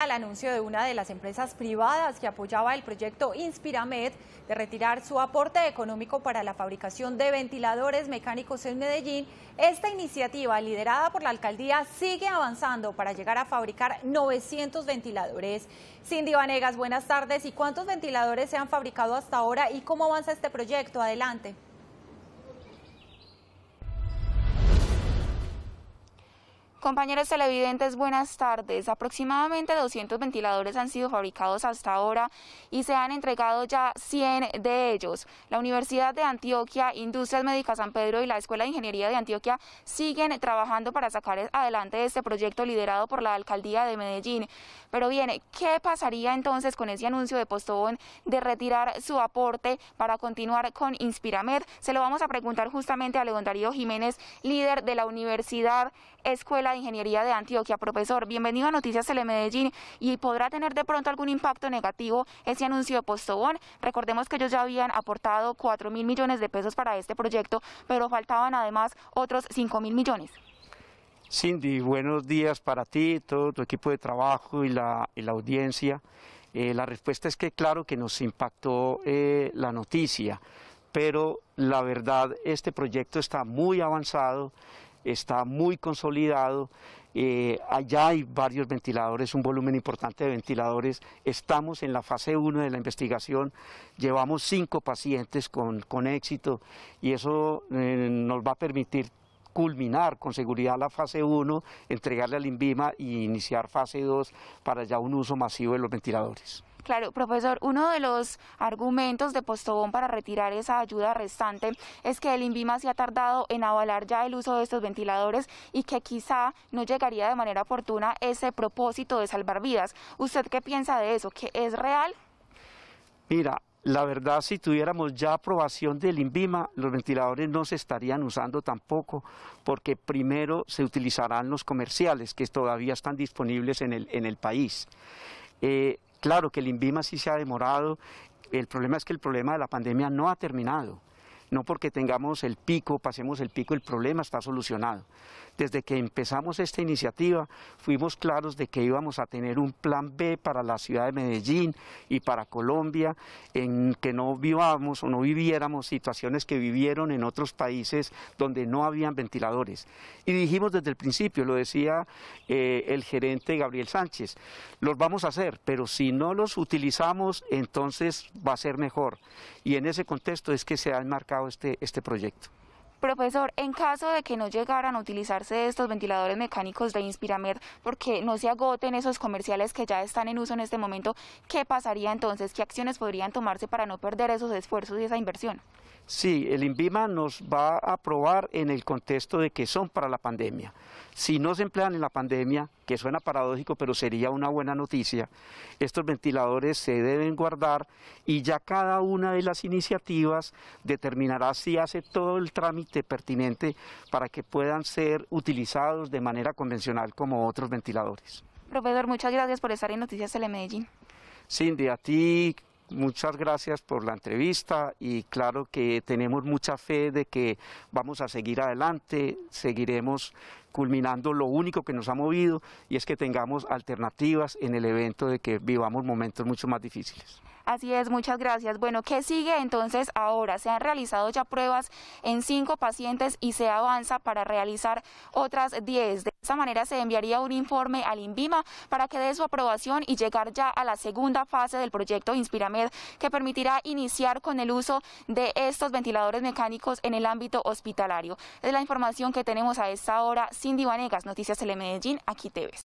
al anuncio de una de las empresas privadas que apoyaba el proyecto Inspiramed de retirar su aporte económico para la fabricación de ventiladores mecánicos en Medellín, esta iniciativa liderada por la alcaldía sigue avanzando para llegar a fabricar 900 ventiladores. Cindy Vanegas, buenas tardes. ¿Y cuántos ventiladores se han fabricado hasta ahora y cómo avanza este proyecto? Adelante. Compañeros televidentes, buenas tardes. Aproximadamente 200 ventiladores han sido fabricados hasta ahora y se han entregado ya 100 de ellos. La Universidad de Antioquia, Industrias Médicas San Pedro y la Escuela de Ingeniería de Antioquia siguen trabajando para sacar adelante este proyecto liderado por la Alcaldía de Medellín. Pero bien, ¿qué pasaría entonces con ese anuncio de Postobón de retirar su aporte para continuar con Inspiramed? Se lo vamos a preguntar justamente a León Darío Jiménez, líder de la Universidad Escuela de Ingeniería de Antioquia. Profesor, bienvenido a Noticias Medellín... y podrá tener de pronto algún impacto negativo ese anuncio de Postobón. Recordemos que ellos ya habían aportado ...cuatro mil millones de pesos para este proyecto, pero faltaban además otros cinco mil millones. Cindy, buenos días para ti, todo tu equipo de trabajo y la, audiencia. Eh, la respuesta es que claro que nos impactó eh, la noticia, pero la verdad este proyecto está muy avanzado, está muy consolidado, eh, allá hay varios ventiladores, un volumen importante de ventiladores, estamos en la fase 1 de la investigación, llevamos cinco pacientes con, éxito y eso eh, nos va a permitir culminar con seguridad la fase 1, entregarle al INVIMA y iniciar fase 2 para ya un uso masivo de los ventiladores. Claro, profesor, uno de los argumentos de Postobón para retirar esa ayuda restante es que el INVIMA se ha tardado en avalar ya el uso de estos ventiladores y que quizá no llegaría de manera oportuna ese propósito de salvar vidas. ¿Usted qué piensa de eso? ¿Qué es real? Mira, la verdad, si tuviéramos ya aprobación del INVIMA, los ventiladores no se estarían usando tampoco, porque primero se utilizarán los comerciales que todavía están disponibles en el, en el país. Eh, Claro que el INVIMA sí se ha demorado, el problema es que el problema de la pandemia no ha terminado. No porque tengamos el pico, pasemos el pico, el problema está solucionado. Desde que empezamos esta iniciativa fuimos claros de que íbamos a tener un plan B para la ciudad de Medellín y para Colombia, en que no vivamos o no viviéramos situaciones que vivieron en otros países donde no habían ventiladores. Y dijimos desde el principio, lo decía eh, el gerente Gabriel Sánchez, los vamos a hacer, pero si no los utilizamos, entonces va a ser mejor. Y en ese contexto es que se ha enmarcado este, este proyecto. Profesor, en caso de que no llegaran a utilizarse estos ventiladores mecánicos de Inspiramed porque no se agoten esos comerciales que ya están en uso en este momento, ¿qué pasaría entonces? ¿Qué acciones podrían tomarse para no perder esos esfuerzos y esa inversión? Sí, el INVIMA nos va a aprobar en el contexto de que son para la pandemia. Si no se emplean en la pandemia, que suena paradójico, pero sería una buena noticia, estos ventiladores se deben guardar y ya cada una de las iniciativas determinará si hace todo el trámite pertinente para que puedan ser utilizados de manera convencional como otros ventiladores. Profesor, muchas gracias por estar en Noticias Telemedellín. Cindy, a ti Muchas gracias por la entrevista y claro que tenemos mucha fe de que vamos a seguir adelante, seguiremos culminando lo único que nos ha movido y es que tengamos alternativas en el evento de que vivamos momentos mucho más difíciles. Así es, muchas gracias. Bueno, ¿qué sigue entonces ahora? Se han realizado ya pruebas en cinco pacientes y se avanza para realizar otras diez. De esa manera se enviaría un informe al INVIMA para que dé su aprobación y llegar ya a la segunda fase del proyecto Inspiramed que permitirá iniciar con el uso de estos ventiladores mecánicos en el ámbito hospitalario. Es la información que tenemos a esta hora. Cindy Vanegas, Noticias Medellín, aquí te ves.